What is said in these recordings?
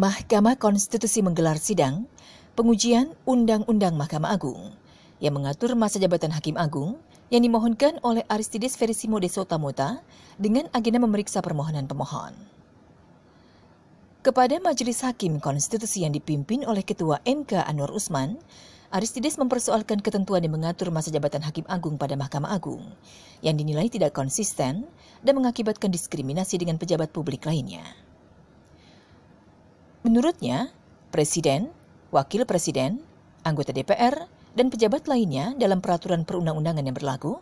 Mahkamah Konstitusi menggelar sidang pengujian Undang-Undang Mahkamah Agung yang mengatur masa jabatan Hakim Agung yang dimohonkan oleh Aristides Verissimo de Sotamota dengan agenda memeriksa permohonan pemohon. Kepada Majelis Hakim Konstitusi yang dipimpin oleh Ketua MK Anwar Usman, Aristides mempersoalkan ketentuan yang mengatur masa jabatan Hakim Agung pada Mahkamah Agung, yang dinilai tidak konsisten dan mengakibatkan diskriminasi dengan pejabat publik lainnya. Menurutnya, presiden, wakil presiden, anggota DPR, dan pejabat lainnya dalam peraturan perundang-undangan yang berlaku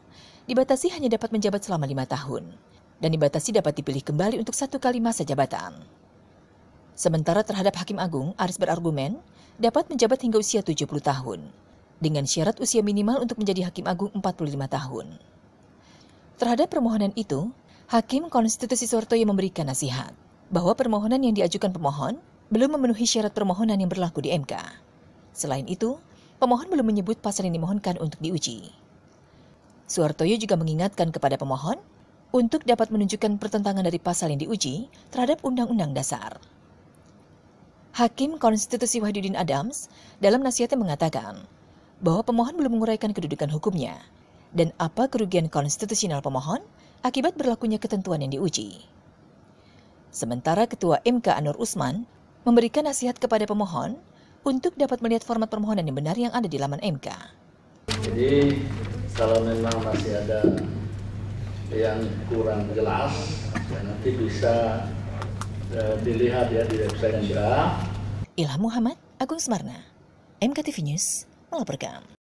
dibatasi hanya dapat menjabat selama lima tahun dan dibatasi dapat dipilih kembali untuk satu kali masa jabatan. Sementara terhadap Hakim Agung, Aris berargumen dapat menjabat hingga usia 70 tahun, dengan syarat usia minimal untuk menjadi Hakim Agung 45 tahun. Terhadap permohonan itu, Hakim Konstitusi yang memberikan nasihat bahwa permohonan yang diajukan pemohon belum memenuhi syarat permohonan yang berlaku di MK. Selain itu, pemohon belum menyebut pasal yang dimohonkan untuk diuji. Suartoyo juga mengingatkan kepada pemohon untuk dapat menunjukkan pertentangan dari pasal yang diuji terhadap Undang-Undang Dasar. Hakim Konstitusi Wahidudin Adams dalam nasihatnya mengatakan bahwa pemohon belum menguraikan kedudukan hukumnya dan apa kerugian konstitusional pemohon akibat berlakunya ketentuan yang diuji. Sementara Ketua MK Anur Usman memberikan nasihat kepada pemohon untuk dapat melihat format permohonan yang benar yang ada di laman MK. Jadi kalau memang masih ada yang kurang jelas, ya nanti bisa ya, dilihat ya di website MK. Ilham Muhammad, Agung Semarna, MKTV News, melaporkan.